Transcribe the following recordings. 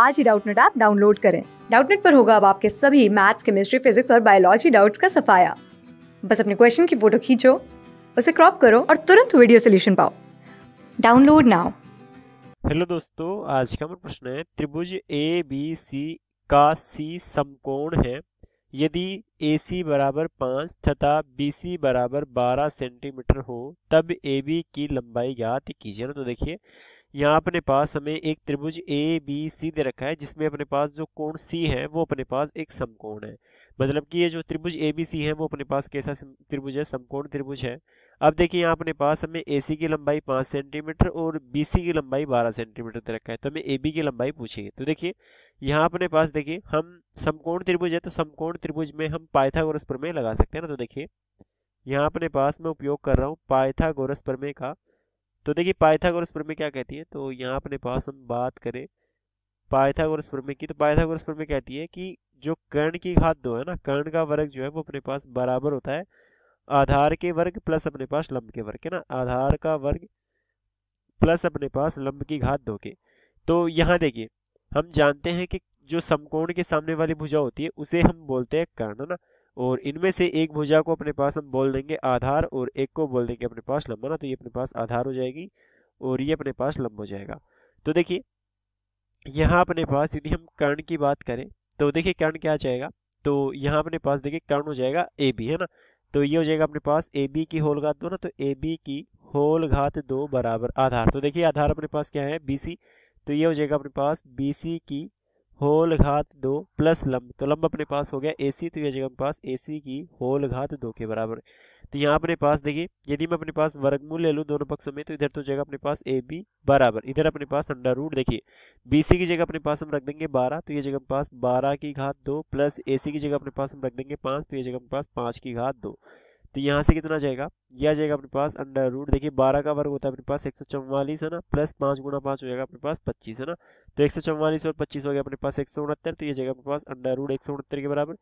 आज ही Doubtnut app download करें डाउटनेट पर होगा अब आपके सभी मैथ्स केमिस्ट्री फिजिक्स और बायोलॉजी डाउट्स का सफाया बस अपने क्वेश्चन की फोटो खींचो उसे क्रॉप करो और तुरंत वीडियो सोल्यूशन पाओ डाउनलोड नाउ हेलो दोस्तों आज का हमारा प्रश्न है त्रिभुज ए बी सी का सी समकोण है यदि ए सी बराबर पाँच तथा बी सी बराबर बारह सेंटीमीटर हो तब ए बी की लंबाई ज्ञात कीजिए ना तो देखिए यहाँ अपने पास हमें एक त्रिभुज ए बी सी दे रखा है जिसमें अपने पास जो कोण सी है वो अपने पास एक समकोण है मतलब कि ये जो त्रिभुज ए बी सी है वो अपने पास कैसा त्रिभुज है समकोण त्रिभुज है अब देखिए यहाँ अपने पास हमें ए सी की लंबाई पाँच सेंटीमीटर और बी सी की लंबाई बारह सेंटीमीटर दे रखा है तो हमें ए बी की लंबाई पूछेगी तो देखिए यहाँ अपने पास देखिए हम समकोण त्रिभुज है तो समकोण त्रिभुज में हम पाइथागोरस प्रमेय लगा सकते हैं ना तो देखिए यहाँ अपने पास मैं उपयोग कर रहा हूँ पाइथागोरस प्रमेय का तो देखिए पाइथागोरस प्रमेय क्या कहती है तो यहाँ अपने पास हम बात करें पाइथागोरस प्रमेय की तो पाइथागोरस प्रमेय कहती है कि जो कर्ण की घात दो है ना कर्ण का वर्ग जो है वो अपने पास बराबर होता है आधार के वर्ग प्लस अपने पास लंब के वर्ग है ना आधार का वर्ग प्लस अपने पास लंब की घात दो के तो यहाँ देखिए हम जानते हैं कि जो समकोण के सामने वाली भुजा होती है उसे हम बोलते हैं कर्ण ना और इनमें से एक भुजा को अपने पास हम बोल देंगे आधार और एक को बोल देंगे अपने पास लंबा ना तो ये अपने पास आधार हो जाएगी और ये अपने पास लंबा हो जाएगा तो देखिए यहाँ अपने पास यदि हम कर्ण की बात करें तो देखिए कर्ण क्या जाएगा तो यहाँ अपने पास देखिए कर्ण हो जाएगा ए बी है ना तो ये हो जाएगा अपने पास ए बी की होल घात दो ना तो ए बी की होल घात दो बराबर आधार तो देखिए आधार अपने पास क्या है बी सी तो ये हो जाएगा अपने पास बी सी की होल घात दो प्लस लंब तो लंब अपने पास हो गया एसी तो ये जगह अपने पास एसी की होल घात दो के बराबर तो यहाँ अपने पास देखिए यदि मैं अपने पास वर्गमूल ले लूँ दोनों पक्षों में तो इधर तो जगह अपने पास ए बी बराबर इधर अपने पास अंडर रूट देखिए बी सी की जगह अपने पास हम रख देंगे बारह तो ये जगह पास बारह की घात दो प्लस ए सी की जगह अपने पास हम रख देंगे पाँच तो ये जगह अपने पास पाँच की घात दो तो यहाँ से कितना जाएगा यह जाएगा अपने पास अंडर रूट देखिए बारह का वर्ग होता है अपने पास एक है ना प्लस पाँच गुना पाँच हो जाएगा अपने पास पच्चीस है ना तो एक और पच्चीस हो गया अपने पास एक तो ये जाएगा अपने पास अंडर रूट एक के बराबर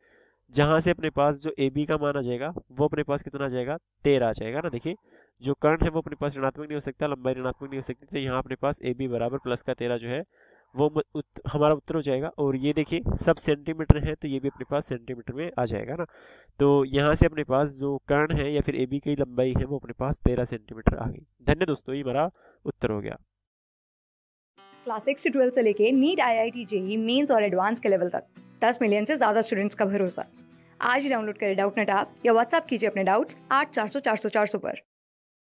जहाँ से अपने पास जो ए बी का माना जाएगा वो अपने पास कितना जाएगा तेरह जाएगा ना देखिए जो कर्ण है वो अपने पास ऋणात्मक नहीं हो सकता लंबाई ऋणात्मक नहीं हो सकती तो यहाँ अपने पास ए बी बराबर प्लस का तेरह जो है वो उत, हमारा उत्तर हो जाएगा और ये देखिए सब सेंटीमीटर है तो ये भी अपने पास सेंटीमीटर में आ जाएगा ना तो यहाँ से अपने पास जो कर्ण है या फिर ए बी की लंबाई है वो अपने पास तेरह सेंटीमीटर आ गई धन्य दोस्तों ये हमारा उत्तर हो गया क्लास सिक्स से ट्वेल्थ से लेके NEET I I T JEE mains और एडवांस के लेवल तक दस मिलियन से ज़्यादा स्टूडेंट्स का भरोसा आज ही डाउनलोड करें डाउट नेट आप या व्हाट्सअप कीजिए अपने डाउट्स आठ चार सौ चार सौ चार सौ पर